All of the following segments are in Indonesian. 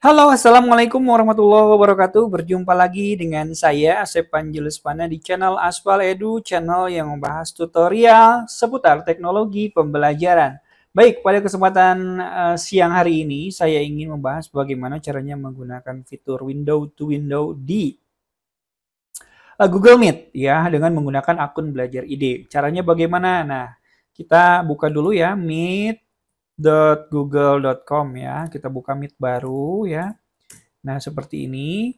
Halo, Assalamualaikum warahmatullahi wabarakatuh. Berjumpa lagi dengan saya, Asep Panjilus Pana di channel Aspal Edu, channel yang membahas tutorial seputar teknologi pembelajaran. Baik, pada kesempatan uh, siang hari ini, saya ingin membahas bagaimana caranya menggunakan fitur window to window di uh, Google Meet, ya, dengan menggunakan akun belajar ide. Caranya bagaimana? Nah, kita buka dulu ya, Meet meet.google.com ya. Kita buka meet baru ya. Nah, seperti ini.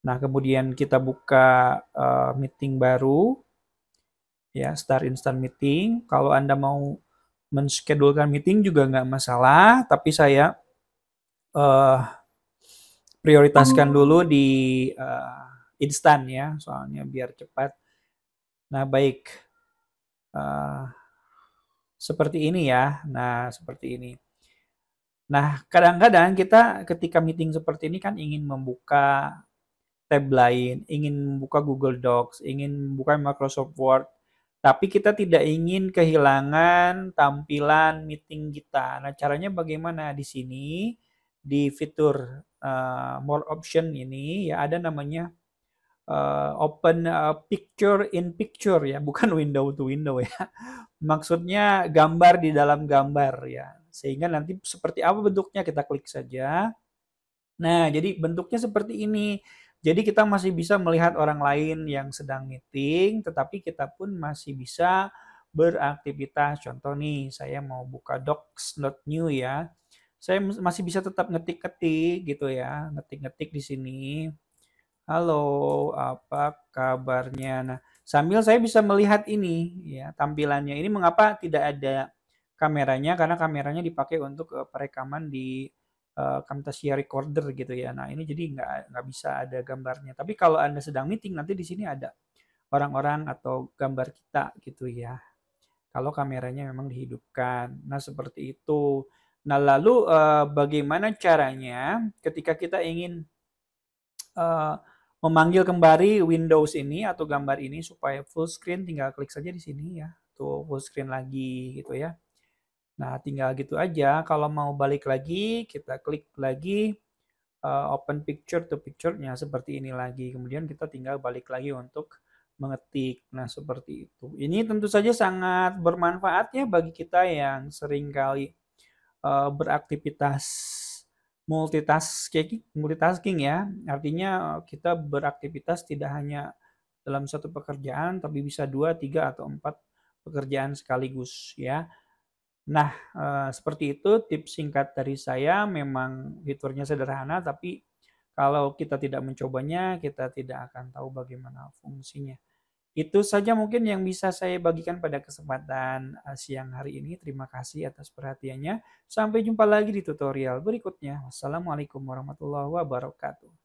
Nah, kemudian kita buka uh, meeting baru. Ya, start instant meeting. Kalau Anda mau menskedulkan meeting juga nggak masalah, tapi saya uh, prioritaskan hmm. dulu di uh, instan ya, soalnya biar cepat. Nah, baik. Uh, seperti ini ya. Nah, seperti ini. Nah, kadang-kadang kita ketika meeting seperti ini kan ingin membuka tab lain, ingin membuka Google Docs, ingin membuka Microsoft Word, tapi kita tidak ingin kehilangan tampilan meeting kita. Nah, caranya bagaimana di sini di fitur uh, more option ini ya ada namanya uh, open uh, picture in picture ya, bukan window to window ya. Maksudnya gambar di dalam gambar ya. Sehingga nanti seperti apa bentuknya kita klik saja. Nah, jadi bentuknya seperti ini. Jadi kita masih bisa melihat orang lain yang sedang meeting, tetapi kita pun masih bisa beraktivitas. Contoh nih, saya mau buka docs not new ya. Saya masih bisa tetap ngetik-ngetik gitu ya, ngetik-ngetik di sini. Halo, apa kabarnya? Nah, sambil saya bisa melihat ini ya tampilannya. Ini mengapa tidak ada kameranya karena kameranya dipakai untuk eh, perekaman di uh, Camtasia recorder gitu ya. Nah, ini jadi nggak nggak bisa ada gambarnya. Tapi kalau Anda sedang meeting nanti di sini ada orang-orang atau gambar kita gitu ya. Kalau kameranya memang dihidupkan. Nah, seperti itu. Nah, lalu uh, bagaimana caranya ketika kita ingin uh, memanggil kembali Windows ini atau gambar ini supaya full screen tinggal klik saja di sini ya. Tuh full screen lagi gitu ya. Nah, tinggal gitu aja. Kalau mau balik lagi, kita klik lagi uh, open picture to picture-nya seperti ini lagi. Kemudian kita tinggal balik lagi untuk mengetik. Nah, seperti itu. Ini tentu saja sangat bermanfaat ya bagi kita yang sering kali uh, beraktivitas multitasking multitasking ya artinya eh, kita beraktivitas tidak hanya dalam satu pekerjaan tapi bisa dua tiga atau empat pekerjaan sekaligus ya nah eh, seperti itu tips singkat dari saya memang fiturnya sederhana tapi kalau kita tidak mencobanya kita tidak akan tahu bagaimana fungsinya itu saja mungkin yang bisa saya bagikan pada kesempatan eh, siang hari ini. Terima kasih atas perhatiannya. Sampai jumpa lagi di tutorial berikutnya. Wassalamualaikum warahmatullahi wabarakatuh.